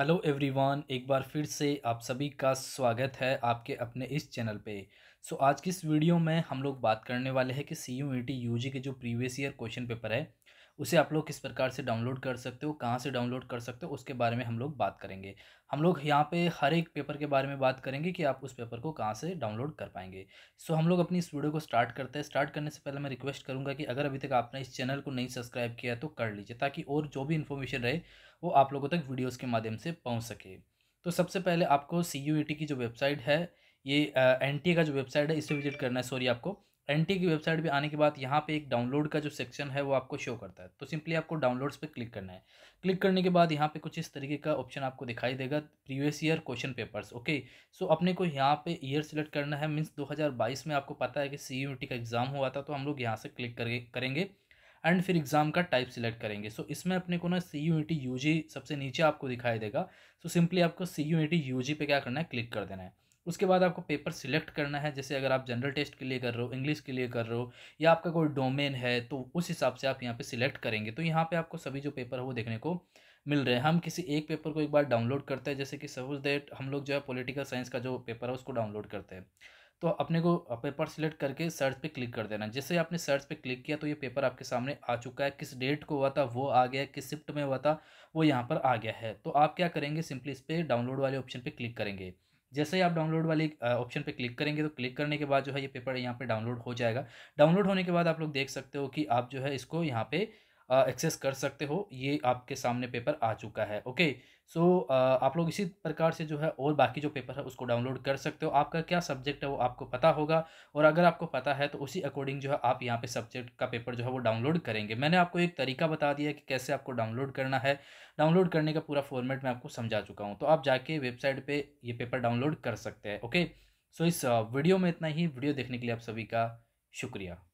hello everyone एक बार फिर से आप सभी का स्वागत है आपके अपने इस चैनल पे सो आज की इस वीडियो में हम लोग बात करने वाले हैं कि सी यू e के जो प्रीवियस ईयर क्वेश्चन पेपर है उसे आप लोग किस प्रकार से डाउनलोड कर सकते हो कहाँ से डाउनलोड कर सकते हो उसके बारे में हम लोग बात करेंगे हम लोग यहाँ पे हर एक पेपर के बारे में बात करेंगे कि आप उस पेपर को कहाँ से डाउनलोड कर पाएंगे सो हम लोग अपनी इस वीडियो को स्टार्ट करते हैं स्टार्ट करने से पहले मैं रिक्वेस्ट करूँगा कि अगर अभी तक आपने इस चैनल को नहीं सब्सक्राइब किया तो कर लीजिए ताकि और जो भी इन्फॉर्मेशन रहे वो आप लोगों तक वीडियोज़ के माध्यम से पहुँच सके तो सबसे पहले आपको सी की जो वेबसाइट है ये एन का जो वेबसाइट है इसे विजिट करना है सॉरी आपको एन की वेबसाइट पे आने के बाद यहाँ पे एक डाउनलोड का जो सेक्शन है वो आपको शो करता है तो सिंपली आपको डाउनलोड्स पे क्लिक करना है क्लिक करने के बाद यहाँ पे कुछ इस तरीके का ऑप्शन आपको दिखाई देगा previous year question papers okay so अपने को यहाँ पे ईयर सेलेक्ट करना है मीन्स 2022 में आपको पता है कि सी का एग्ज़ाम हुआ था तो हम लोग यहाँ से क्लिक करेंगे एंड फिर एग्ज़ाम का टाइप सिलेक्ट करेंगे सो so, इसमें अपने को ना C U E T U G सबसे नीचे आपको दिखाई देगा सो so, सिंपली आपको C U E T U G पे क्या करना है क्लिक कर देना है उसके बाद आपको पेपर सिलेक्ट करना है जैसे अगर आप जनरल टेस्ट के लिए कर रहे हो इंग्लिश के लिए कर रहे हो या आपका कोई डोमेन है तो उस हिसाब से आप यहाँ पे सिलेक्ट करेंगे तो यहाँ पे आपको सभी जो पेपर है वो देखने को मिल रहे हैं हम किसी एक पेपर को एक बार डाउनलोड करते हैं जैसे कि सपोज देट हम लोग जो है पोलिटिकल साइंस का जो पेपर है उसको डाउनलोड करते हैं तो अपने को पेपर सिलेक्ट करके सर्च पे क्लिक कर देना जैसे आपने सर्च पे क्लिक किया तो ये पेपर आपके सामने आ चुका है किस डेट को हुआ था वो आ गया किस शिफ्ट में हुआ था वो यहाँ पर आ गया है तो आप क्या करेंगे सिंपली इस पर डाउनलोड वाले ऑप्शन पर क्लिक करेंगे जैसे ही आप डाउनलोड वाले ऑप्शन पे क्लिक करेंगे तो क्लिक करने के बाद जो है ये पेपर यहाँ पे डाउनलोड हो जाएगा डाउनलोड होने के बाद आप लोग देख सकते हो कि आप जो है इसको यहाँ पे एक्सेस कर सकते हो ये आपके सामने पेपर आ चुका है ओके सो so, आप लोग इसी प्रकार से जो है और बाकी जो पेपर है उसको डाउनलोड कर सकते हो आपका क्या सब्जेक्ट है वो आपको पता होगा और अगर आपको पता है तो उसी अकॉर्डिंग जो है आप यहाँ पे सब्जेक्ट का पेपर जो है वो डाउनलोड करेंगे मैंने आपको एक तरीका बता दिया कि कैसे आपको डाउनलोड करना है डाउनलोड करने का पूरा फॉर्मेट मैं आपको समझा चुका हूँ तो आप जाके वेबसाइट पर ये पेपर डाउनलोड कर सकते हैं ओके सो इस वीडियो में इतना ही वीडियो देखने के लिए आप सभी का शुक्रिया